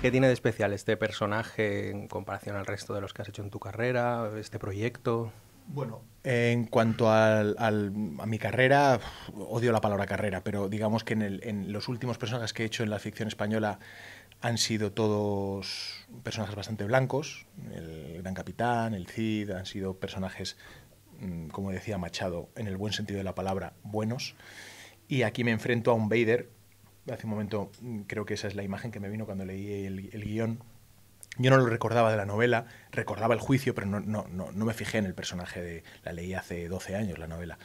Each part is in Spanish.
¿Qué tiene de especial este personaje en comparación al resto de los que has hecho en tu carrera, este proyecto? Bueno, en cuanto a mi carrera, odio la palabra carrera, pero digamos que en, los últimos personajes que he hecho en la ficción española han sido todos personajes bastante blancos. El Gran Capitán, el Cid, han sido personajes, mm, como decía Machado, en el buen sentido de la palabra, buenos. Y aquí me enfrento a un Vader hace un momento mm, creo que esa es la imagen que me vino cuando leí el, guion. guión. Yo no lo recordaba de la novela, recordaba el juicio, pero no, no, me fijé en el personaje de... La leí hace 12 años, la novela.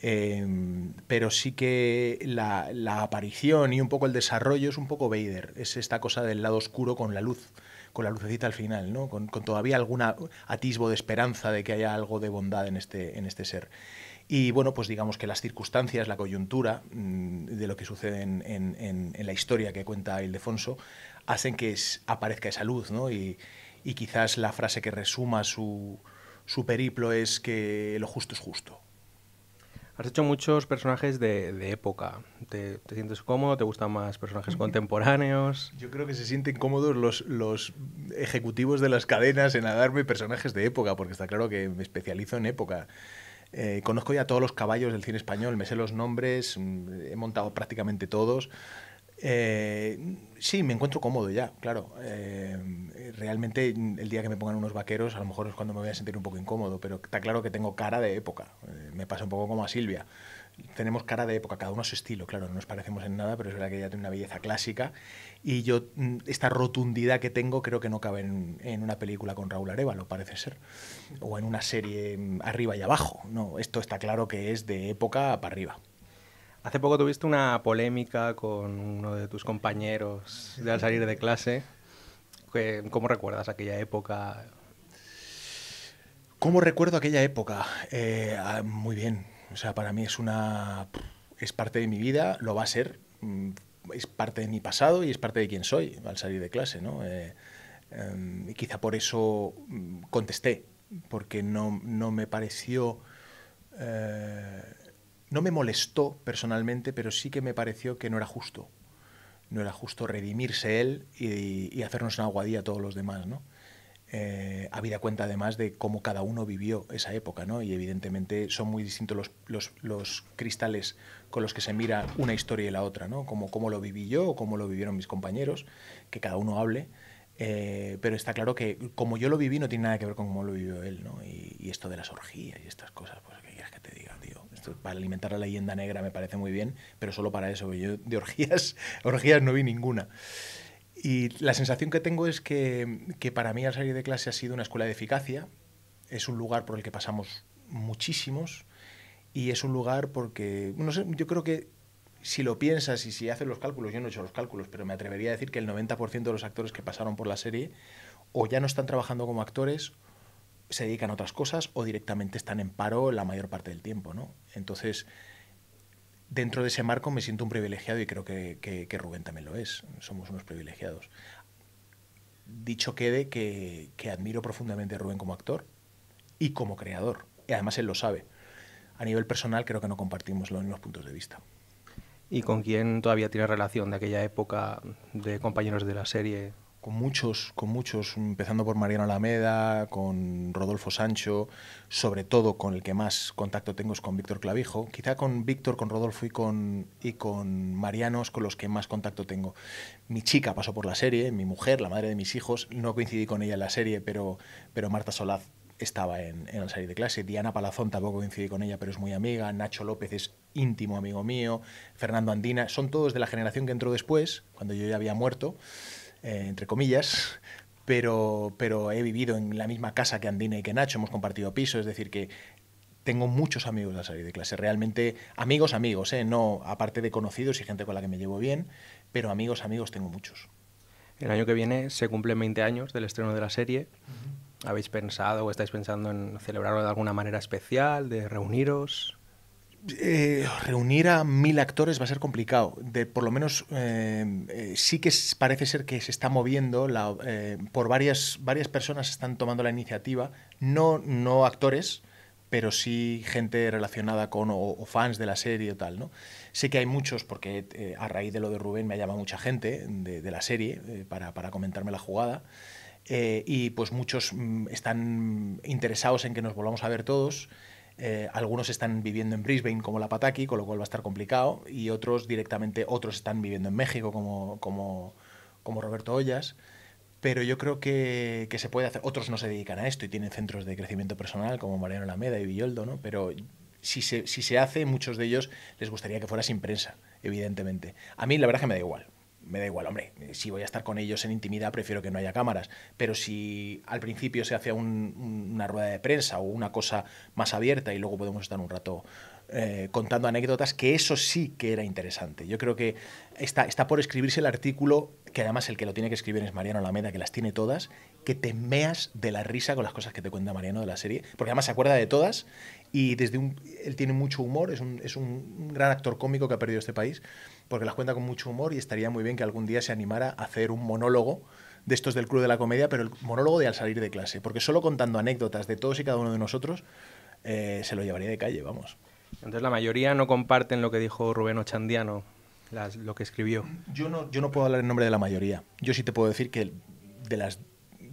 Em, pero sí que la, la, aparición y un poco el desarrollo es un poco Vader, es esta cosa del lado oscuro con la luz con la lucecita al final, ¿no? con, todavía algún atisbo de esperanza de que haya algo de bondad en este, en este ser. Y bueno, pues digamos que las circunstancias, la coyuntura mm, de lo que sucede en, la historia que cuenta Ildefonso hacen que aparezca esa luz, ¿no? Y, quizás la frase que resuma su, su periplo es que lo justo es justo. Has hecho muchos personajes de, de época. ¿Te, sientes cómodo? ¿Te gustan más personajes contemporáneos? Yo creo que se sienten cómodos los, los ejecutivos de las cadenas en darme personajes de época, porque está claro que me especializo en época. Eh, conozco ya todos los caballos del cine español, me sé los nombres, mm, he montado prácticamente todos. Eh, sí, me encuentro cómodo ya, claro. Eh, realmente el día que me pongan unos vaqueros, a lo mejor es cuando me voy a sentir un poco incómodo, pero está claro que tengo cara de época. Eh, me pasa un poco como a Silvia. Tenemos cara de época, cada uno a su estilo, claro, no nos parecemos en nada, pero es verdad que ella tiene una belleza clásica y yo, mm, esta rotundidad que tengo, creo que no cabe en, en una película con Raúl Arevalo, parece ser, o en una serie mm, arriba y abajo. No, esto está claro que es de época para arriba. Hace poco tuviste una polémica con uno de tus compañeros al salir de clase. ¿Cómo recuerdas aquella época? ¿Cómo recuerdo aquella época? Eh, ah, muy bien. O sea, para mí es una. Es parte de mi vida, lo va a ser. Mm, es parte de mi pasado y es parte de quién soy al salir de clase, ¿no? Eh, em, y quizá por eso mm, contesté, porque no, me pareció. Eh, no me molestó personalmente, pero sí que me pareció que no era justo. No era justo redimirse él y, hacernos una aguadilla a todos los demás, ¿no? Eh, habida cuenta además de cómo cada uno vivió esa época, ¿no? Y evidentemente son muy distintos los, cristales con los que se mira una historia y la otra, ¿no? Como cómo lo viví yo o cómo lo vivieron mis compañeros, que cada uno hable. Eh, pero está claro que como yo lo viví no tiene nada que ver con cómo lo vivió él, ¿no? Y, esto de las orgías y estas cosas, pues para alimentar la leyenda negra me parece muy bien, pero solo para eso. Yo de orgías, orgías no vi ninguna. Y la sensación que tengo es que, para mí la salir de clase ha sido una escuela de eficacia, es un lugar por el que pasamos muchísimos y es un lugar porque, no sé, yo creo que si lo piensas y si haces los cálculos, yo no he hecho los cálculos, pero me atrevería a decir que el 90% de los actores que pasaron por la serie o ya no están trabajando como actores se dedican a otras cosas o directamente están en paro la mayor parte del tiempo. ¿no? Entonces, dentro de ese marco me siento un privilegiado y creo que, que, Rubén también lo es. Somos unos privilegiados. Dicho quede que, que, admiro profundamente a Rubén como actor y como creador. Y además él lo sabe. A nivel personal creo que no compartimos los mismos puntos de vista. ¿Y con quién todavía tiene relación de aquella época de compañeros de la serie con muchos, con muchos, empezando por Mariano Alameda, con Rodolfo Sancho, sobre todo con el que más contacto tengo es con Víctor Clavijo. Quizá con Víctor, con Rodolfo y con, y con Mariano es con los que más contacto tengo. Mi chica pasó por la serie, mi mujer, la madre de mis hijos, no coincidí con ella en la serie, pero, pero Marta Solaz estaba en, en la serie de clase. Diana Palazón tampoco coincidí con ella, pero es muy amiga. Nacho López es íntimo amigo mío. Fernando Andina, son todos de la generación que entró después, cuando yo ya había muerto. Eh, entre comillas, pero, pero he vivido en la misma casa que Andina y que Nacho, hemos compartido piso, es decir, que tengo muchos amigos la salir de clase, realmente amigos, amigos, eh, no aparte de conocidos y gente con la que me llevo bien, pero amigos, amigos tengo muchos. El año que viene se cumplen 20 años del estreno de la serie. ¿Habéis pensado o estáis pensando en celebrarlo de alguna manera especial, de reuniros? Eh, reunir a mil actores va a ser complicado. De, por lo menos eh, eh, sí que parece ser que se está moviendo, por varias, varias personas están tomando la iniciativa, no, no actores, pero sí gente relacionada con o, fans de la serie tal. ¿no? Sé que hay muchos, porque a raíz de lo de Rubén me ha llamado mucha gente de, la serie para, comentarme la jugada. y pues muchos mm, están interesados en que nos volvamos a ver todos eh, algunos están viviendo en Brisbane, como la Pataki, con lo cual va a estar complicado, y otros directamente, otros están viviendo en México, como, Roberto Ollas. Pero yo creo que, se puede hacer. Otros no se dedican a esto y tienen centros de crecimiento personal, como Mariano Alameda y Villoldo, ¿no? Pero si se, si se hace, muchos de ellos les gustaría que fuera sin prensa, evidentemente. A mí, la verdad, que me da igual me da igual, hombre, eh, si voy a estar con ellos en intimidad, prefiero que no haya cámaras. Pero si al principio se hace una rueda de prensa o una cosa más abierta y luego podemos estar un rato eh, contando anécdotas, que eso sí que era interesante. Yo creo que está, está por escribirse el artículo, que además el que lo tiene que escribir es Mariano Alameda, que las tiene todas, que te meas de la risa con las cosas que te cuenta Mariano de la serie, porque además se acuerda de todas y desde un, él tiene mucho humor, es un, es un gran actor cómico que ha perdido este país porque las cuenta con mucho humor y estaría muy bien que algún día se animara a hacer un monólogo de estos del Club de la Comedia, pero el monólogo de al salir de clase, porque solo contando anécdotas de todos y cada uno de nosotros eh, se lo llevaría de calle, vamos. Entonces la mayoría no comparten lo que dijo Rubén Ochandiano, lo que escribió. Yo no, yo no puedo hablar en nombre de la mayoría. Yo sí te puedo decir que de las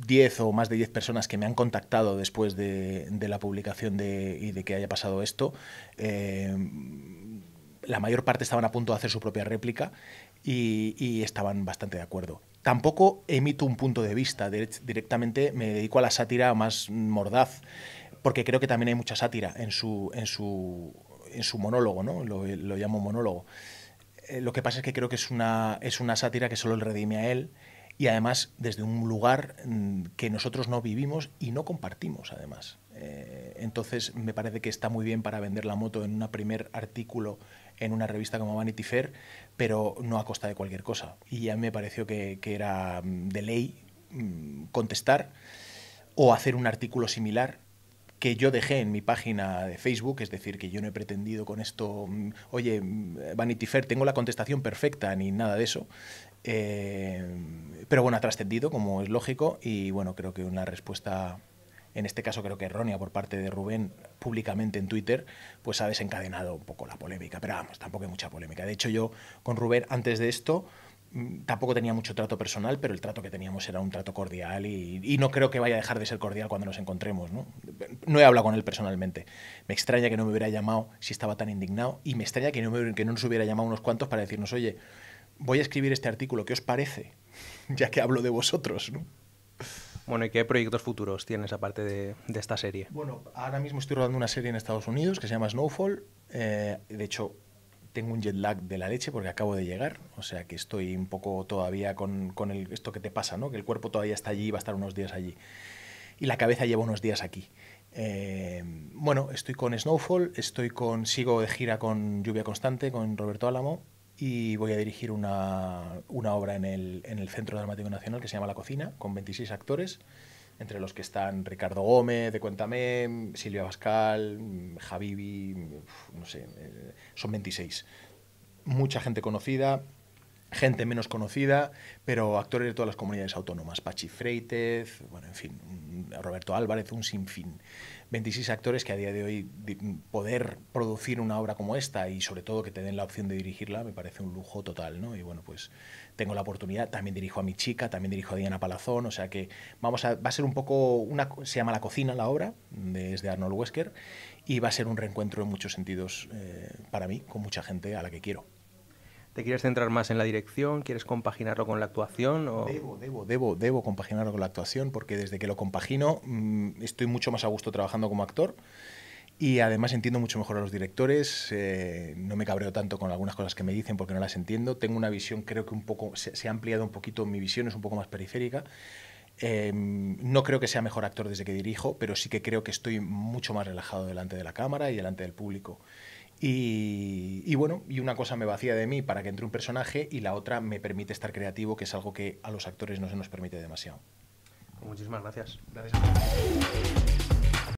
10 o más de 10 personas que me han contactado después de, la publicación y de que haya pasado esto, eh, la mayor parte estaban a punto de hacer su propia réplica y, estaban bastante de acuerdo. Tampoco emito un punto de vista, directamente me dedico a la sátira más mordaz, porque creo que también hay mucha sátira en su, su, en su monólogo, ¿no? lo, llamo monólogo. Eh, lo que pasa es que creo que es una, es una sátira que solo le redime a él y además desde un lugar mm, que nosotros no vivimos y no compartimos además. Eh, entonces me parece que está muy bien para vender la moto en un primer artículo en una revista como Vanity Fair, pero no a costa de cualquier cosa. Y ya me pareció que, era mm, de ley mm, contestar o hacer un artículo similar que yo dejé en mi página de Facebook, es decir, que yo no he pretendido con esto, mm, oye, Vanity Fair, tengo la contestación perfecta, ni nada de eso. Eh, pero bueno, ha trascendido, como es lógico, y bueno, creo que una respuesta en este caso creo que errónea por parte de Rubén, públicamente en Twitter, pues ha desencadenado un poco la polémica. Pero vamos, tampoco hay mucha polémica. De hecho, yo con Rubén, antes de esto, mm, tampoco tenía mucho trato personal, pero el trato que teníamos era un trato cordial y, no creo que vaya a dejar de ser cordial cuando nos encontremos. ¿no? no he hablado con él personalmente. Me extraña que no me hubiera llamado si estaba tan indignado y me extraña que no, que no nos hubiera llamado unos cuantos para decirnos, oye, voy a escribir este artículo, ¿qué os parece? ya que hablo de vosotros. ¿no? Bueno, ¿y qué proyectos futuros tienes aparte de, de esta serie? Bueno, ahora mismo estoy rodando una serie en Estados Unidos que se llama Snowfall. Eh, de hecho, tengo un jet lag de la leche porque acabo de llegar, o sea que estoy un poco todavía con, el, esto que te pasa, ¿no? que el cuerpo todavía está allí y va a estar unos días allí. Y la cabeza lleva unos días aquí. Eh, bueno, estoy con Snowfall, estoy con, sigo de gira con Lluvia Constante, con Roberto Álamo, y voy a dirigir una, obra en el, Centro Dramático Nacional que se llama La Cocina, con 26 actores, entre los que están Ricardo Gómez de Cuéntame, Silvia Pascal, Javivi, no sé, eh, son 26. Mucha gente conocida, gente menos conocida, pero actores de todas las comunidades autónomas. Pachi Freitez, bueno, en fin, Roberto Álvarez, un sinfín. 26 actores que a día de hoy poder producir una obra como esta y sobre todo que te den la opción de dirigirla me parece un lujo total, ¿no? Y bueno, pues tengo la oportunidad, también dirijo a mi chica, también dirijo a Diana Palazón, o sea que vamos a, va a ser un poco, una, se llama La Cocina la obra, es de Arnold Wesker, y va a ser un reencuentro en muchos sentidos eh, para mí, con mucha gente a la que quiero. ¿Te quieres centrar más en la dirección? ¿Quieres compaginarlo con la actuación? O... Debo, debo, debo, compaginarlo con la actuación porque desde que lo compagino mm, estoy mucho más a gusto trabajando como actor. Y además entiendo mucho mejor a los directores, eh, no me cabreo tanto con algunas cosas que me dicen porque no las entiendo, tengo una visión, creo que un poco, se, ha ampliado un poquito mi visión, es un poco más periférica. Em, no creo que sea mejor actor desde que dirijo, pero sí que creo que estoy mucho más relajado delante de la cámara y delante del público. Y, bueno, y una cosa me vacía de mí para que entre un personaje y la otra me permite estar creativo, que es algo que a los actores no se nos permite demasiado. Muchísimas Gracias.